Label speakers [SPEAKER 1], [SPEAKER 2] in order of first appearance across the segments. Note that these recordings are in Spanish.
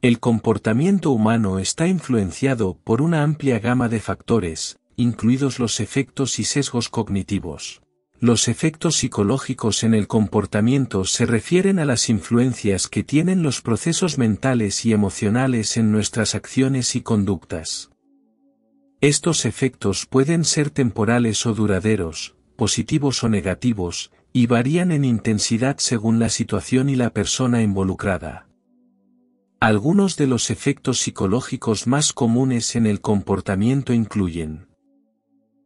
[SPEAKER 1] El comportamiento humano está influenciado por una amplia gama de factores, incluidos los efectos y sesgos cognitivos. Los efectos psicológicos en el comportamiento se refieren a las influencias que tienen los procesos mentales y emocionales en nuestras acciones y conductas. Estos efectos pueden ser temporales o duraderos, positivos o negativos, y varían en intensidad según la situación y la persona involucrada. Algunos de los efectos psicológicos más comunes en el comportamiento incluyen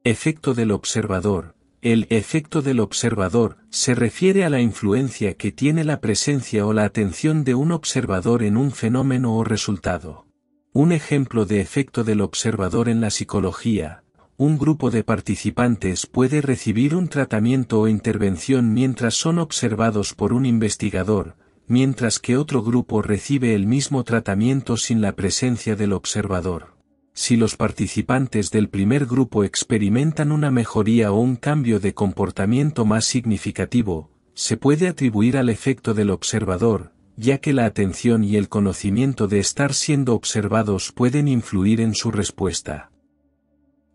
[SPEAKER 1] Efecto del observador. El efecto del observador se refiere a la influencia que tiene la presencia o la atención de un observador en un fenómeno o resultado. Un ejemplo de efecto del observador en la psicología, un grupo de participantes puede recibir un tratamiento o intervención mientras son observados por un investigador, mientras que otro grupo recibe el mismo tratamiento sin la presencia del observador. Si los participantes del primer grupo experimentan una mejoría o un cambio de comportamiento más significativo, se puede atribuir al efecto del observador, ya que la atención y el conocimiento de estar siendo observados pueden influir en su respuesta.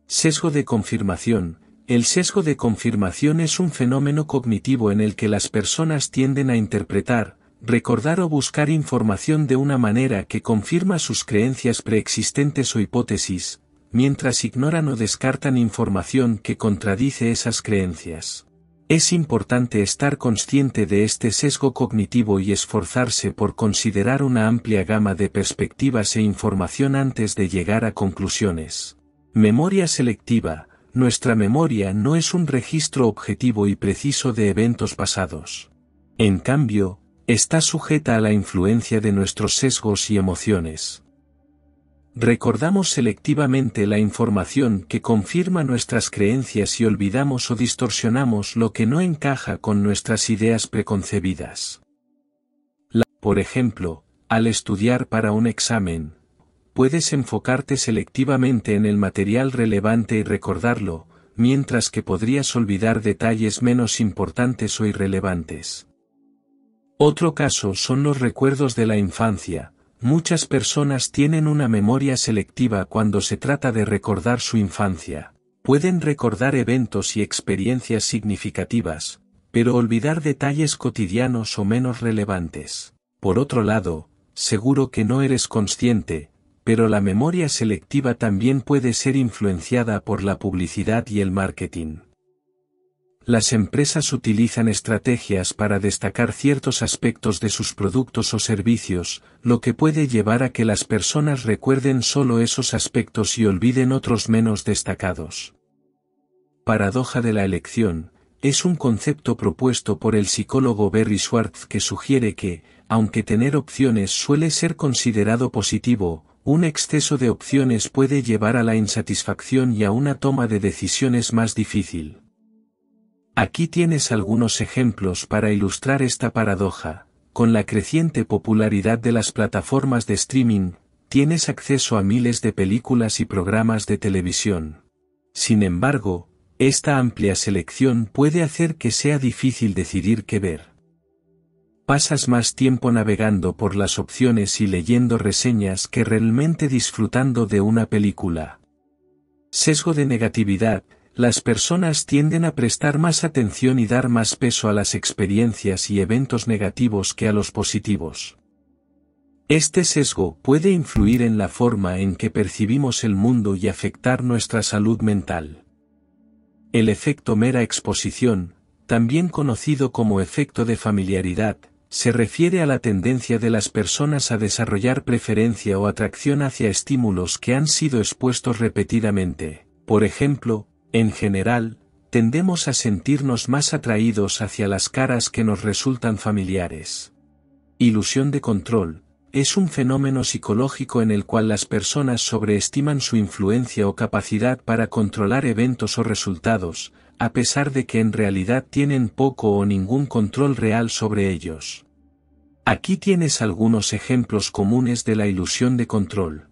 [SPEAKER 1] Sesgo de confirmación. El sesgo de confirmación es un fenómeno cognitivo en el que las personas tienden a interpretar, recordar o buscar información de una manera que confirma sus creencias preexistentes o hipótesis, mientras ignoran o descartan información que contradice esas creencias. Es importante estar consciente de este sesgo cognitivo y esforzarse por considerar una amplia gama de perspectivas e información antes de llegar a conclusiones. Memoria selectiva, nuestra memoria no es un registro objetivo y preciso de eventos pasados. En cambio, está sujeta a la influencia de nuestros sesgos y emociones. Recordamos selectivamente la información que confirma nuestras creencias y olvidamos o distorsionamos lo que no encaja con nuestras ideas preconcebidas. por ejemplo, al estudiar para un examen, puedes enfocarte selectivamente en el material relevante y recordarlo, mientras que podrías olvidar detalles menos importantes o irrelevantes. Otro caso son los recuerdos de la infancia. Muchas personas tienen una memoria selectiva cuando se trata de recordar su infancia. Pueden recordar eventos y experiencias significativas, pero olvidar detalles cotidianos o menos relevantes. Por otro lado, seguro que no eres consciente, pero la memoria selectiva también puede ser influenciada por la publicidad y el marketing las empresas utilizan estrategias para destacar ciertos aspectos de sus productos o servicios, lo que puede llevar a que las personas recuerden solo esos aspectos y olviden otros menos destacados. Paradoja de la elección, es un concepto propuesto por el psicólogo Berry Schwartz que sugiere que, aunque tener opciones suele ser considerado positivo, un exceso de opciones puede llevar a la insatisfacción y a una toma de decisiones más difícil. Aquí tienes algunos ejemplos para ilustrar esta paradoja. Con la creciente popularidad de las plataformas de streaming, tienes acceso a miles de películas y programas de televisión. Sin embargo, esta amplia selección puede hacer que sea difícil decidir qué ver. Pasas más tiempo navegando por las opciones y leyendo reseñas que realmente disfrutando de una película. Sesgo de negatividad, las personas tienden a prestar más atención y dar más peso a las experiencias y eventos negativos que a los positivos. Este sesgo puede influir en la forma en que percibimos el mundo y afectar nuestra salud mental. El efecto mera exposición, también conocido como efecto de familiaridad, se refiere a la tendencia de las personas a desarrollar preferencia o atracción hacia estímulos que han sido expuestos repetidamente, por ejemplo, en general, tendemos a sentirnos más atraídos hacia las caras que nos resultan familiares. Ilusión de control, es un fenómeno psicológico en el cual las personas sobreestiman su influencia o capacidad para controlar eventos o resultados, a pesar de que en realidad tienen poco o ningún control real sobre ellos. Aquí tienes algunos ejemplos comunes de la ilusión de control.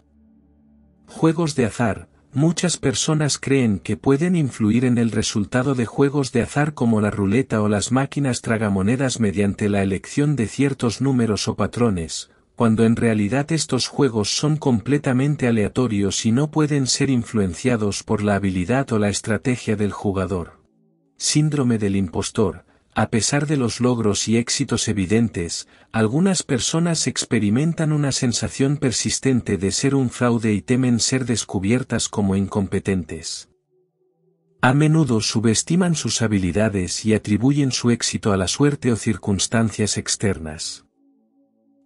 [SPEAKER 1] Juegos de azar, Muchas personas creen que pueden influir en el resultado de juegos de azar como la ruleta o las máquinas tragamonedas mediante la elección de ciertos números o patrones, cuando en realidad estos juegos son completamente aleatorios y no pueden ser influenciados por la habilidad o la estrategia del jugador. Síndrome del impostor, a pesar de los logros y éxitos evidentes, algunas personas experimentan una sensación persistente de ser un fraude y temen ser descubiertas como incompetentes. A menudo subestiman sus habilidades y atribuyen su éxito a la suerte o circunstancias externas.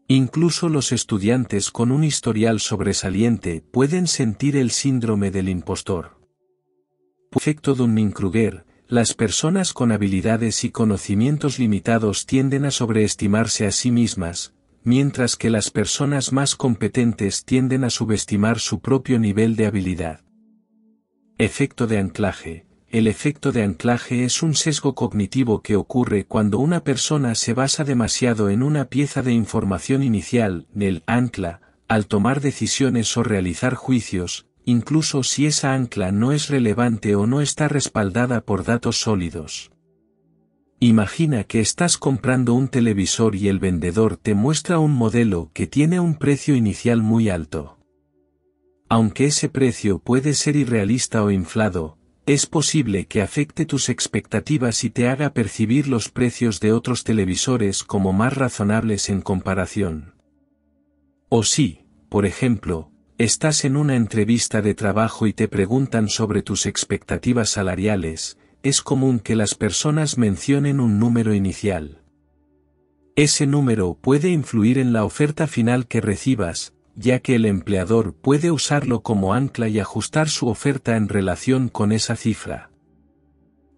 [SPEAKER 1] Incluso los estudiantes con un historial sobresaliente pueden sentir el síndrome del impostor. Efecto Dunning-Kruger, las personas con habilidades y conocimientos limitados tienden a sobreestimarse a sí mismas, mientras que las personas más competentes tienden a subestimar su propio nivel de habilidad. Efecto de anclaje. El efecto de anclaje es un sesgo cognitivo que ocurre cuando una persona se basa demasiado en una pieza de información inicial, el ancla, al tomar decisiones o realizar juicios, incluso si esa ancla no es relevante o no está respaldada por datos sólidos. Imagina que estás comprando un televisor y el vendedor te muestra un modelo que tiene un precio inicial muy alto. Aunque ese precio puede ser irrealista o inflado, es posible que afecte tus expectativas y te haga percibir los precios de otros televisores como más razonables en comparación. O si, por ejemplo, Estás en una entrevista de trabajo y te preguntan sobre tus expectativas salariales, es común que las personas mencionen un número inicial. Ese número puede influir en la oferta final que recibas, ya que el empleador puede usarlo como ancla y ajustar su oferta en relación con esa cifra.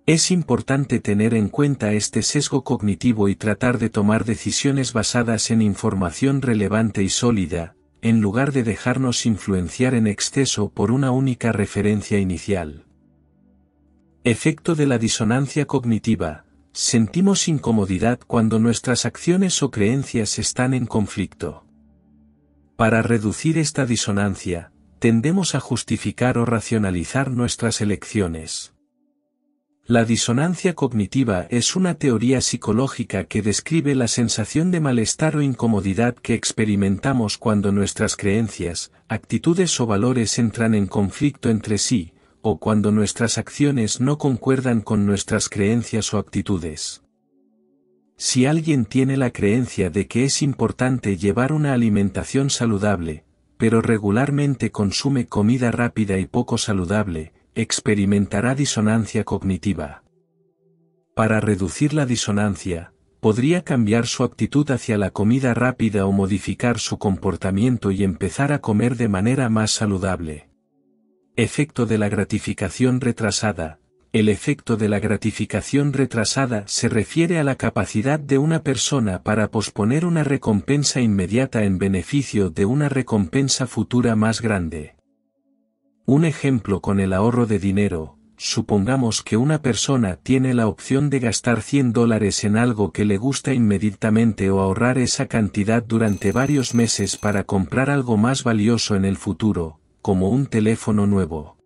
[SPEAKER 1] Es importante tener en cuenta este sesgo cognitivo y tratar de tomar decisiones basadas en información relevante y sólida, en lugar de dejarnos influenciar en exceso por una única referencia inicial. Efecto de la disonancia cognitiva. Sentimos incomodidad cuando nuestras acciones o creencias están en conflicto. Para reducir esta disonancia, tendemos a justificar o racionalizar nuestras elecciones. La disonancia cognitiva es una teoría psicológica que describe la sensación de malestar o incomodidad que experimentamos cuando nuestras creencias, actitudes o valores entran en conflicto entre sí, o cuando nuestras acciones no concuerdan con nuestras creencias o actitudes. Si alguien tiene la creencia de que es importante llevar una alimentación saludable, pero regularmente consume comida rápida y poco saludable, experimentará disonancia cognitiva. Para reducir la disonancia, podría cambiar su actitud hacia la comida rápida o modificar su comportamiento y empezar a comer de manera más saludable. Efecto de la gratificación retrasada. El efecto de la gratificación retrasada se refiere a la capacidad de una persona para posponer una recompensa inmediata en beneficio de una recompensa futura más grande. Un ejemplo con el ahorro de dinero, supongamos que una persona tiene la opción de gastar 100 dólares en algo que le gusta inmediatamente o ahorrar esa cantidad durante varios meses para comprar algo más valioso en el futuro, como un teléfono nuevo.